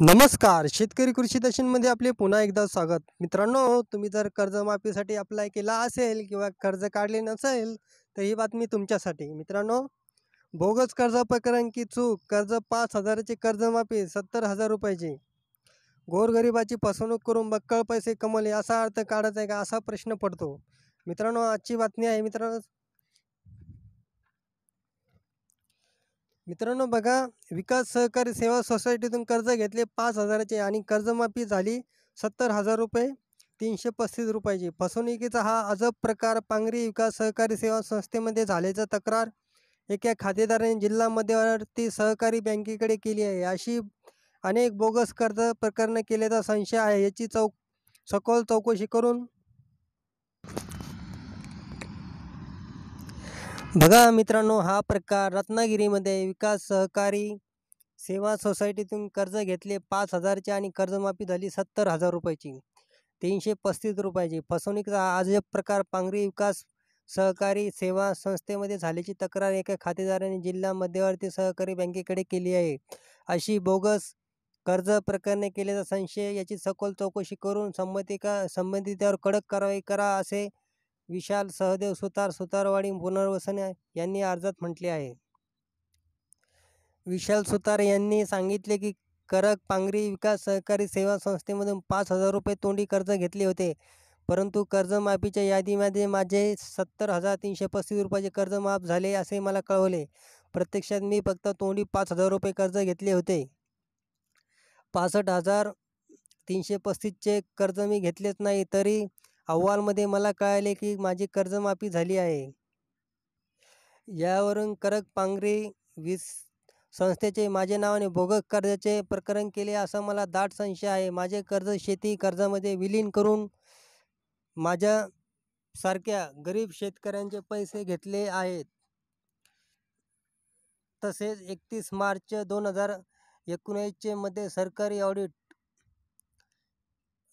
नमस्कार शेतकरी कृषी मध्ये आपले पुन्हा एकदा स्वागत मित्रांनो तुम्ही जर कर्जमाफीसाठी अप्लाय केला असेल किंवा कर्ज काढले नसेल तर ही बातमी तुमच्यासाठी मित्रांनो बोगस कर्ज की चूक कर्ज पाच हजाराची कर्जमाफी सत्तर हजार रुपयाची गोरगरिबाची फसवणूक करून बक्कळ पैसे कमवले असा अर्थ काढत आहे का असा प्रश्न पडतो मित्रांनो आजची बातमी आहे मित्रांनो मित्रांनो बघा विकास सहकारी सेवा सोसायटीतून कर्ज घेतले पाच हजाराचे आणि कर्जमाफी झाली सत्तर हजार रुपये तीनशे पस्तीस रुपयाची फसवणुकीचा हा अजब प्रकार पांगरी विकास सहकारी सेवा संस्थेमध्ये झाल्याचा तक्रार एका खातेदाराने जिल्हा मध्यवर्ती सहकारी बँकेकडे केली आहे अशी अनेक बोगस कर्ज प्रकरणं केल्याचा संशय आहे याची चौ सखोल चौकशी करून बघा मित्रांनो हा प्रकार रत्नागिरीमध्ये विकास सहकारी सेवा सोसायटीतून कर्ज घेतले पाच हजारचे आणि कर्जमाफी झाली सत्तर हजार रुपयाची तीनशे पस्तीस रुपयाची फसवणुकीचा आज प्रकार पांगरी विकास सहकारी सेवा संस्थेमध्ये झाल्याची तक्रार एका खातेदाराने जिल्हा मध्यवर्ती सहकारी बँकेकडे केली आहे अशी बोगस कर्ज प्रकरणे केल्याचा संशय याची सखोल चौकशी करून संबंधिका संबंधितावर कडक कारवाई करा असे विशाल सहदेव सुतार सुतारवाडी पुनर्वसन यांनी अर्जात म्हटले आहे विशाल सुतार यांनी सांगितले की करक पांगरी विकास सहकारी सेवा संस्थेमधून पाच हजार रुपये तोंडी कर्ज घेतले होते परंतु कर्जमाफीच्या यादीमध्ये माझे सत्तर हजार तीनशे पस्तीस रुपयाचे कर्ज माफ झाले असे मला कळवले प्रत्यक्षात मी फक्त तोंडी पाच हजार रुपये कर्ज घेतले होते पासष्ट हजार तीनशे पस्तीसचे कर्ज मी घेतलेच नाही तरी अहवालमध्ये मला कळाले की माझी कर्जमाफी झाली आहे यावरून करक पांगरे वीस संस्थेचे माझ्या नावाने भोगक कर्जाचे प्रकरण केले असा मला दाट संशय आहे माझे कर्ज शेती कर्जामध्ये विलीन करून माझ्या सारख्या गरीब शेतकऱ्यांचे पैसे घेतले आहेत तसेच एकतीस मार्च दोन हजार एकोणीसचे सरकारी ऑडिट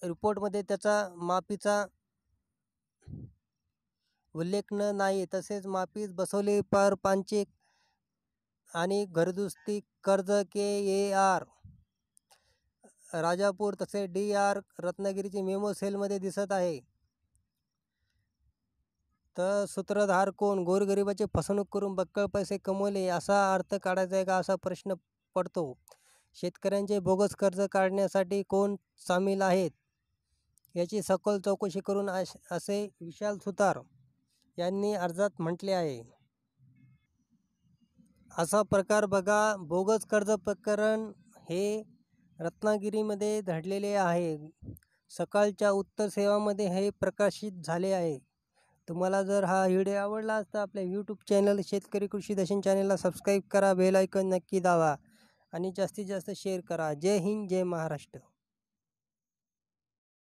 रिपोर्टमध्ये त्याचा माफीचा उल्लेखनं नाही तसेच माफीस बसवले पर पांचिक आणि घरदुस्ती कर्ज के ए आर राजापूर तसे डी आर रत्नागिरीची मेमो सेलमध्ये दिसत आहे तर सूत्रधार कोण गोरगरिबाची फसवणूक करून बक्कळ पैसे कमवले असा अर्थ काढायचा आहे का असा प्रश्न पडतो शेतकऱ्यांचे बोगस कर्ज काढण्यासाठी कोण सामील आहेत याची सखोल चौकशी करून असे विशाल सुतार यांनी अर्जात म्हटले आहे असा प्रकार बघा बोगस कर्ज प्रकरण हे रत्नागिरीमध्ये घडलेले आहे सकाळच्या उत्तर सेवामध्ये हे प्रकाशित झाले आहे तुम्हाला जर हा व्हिडिओ आवडला असता आपल्या यूट्यूब चॅनल शेतकरी कृषी दर्शन चॅनलला सबस्क्राईब करा बेल आयकॉन नक्की दावा आणि जास्तीत जास्त शेअर करा जय हिंद जय महाराष्ट्र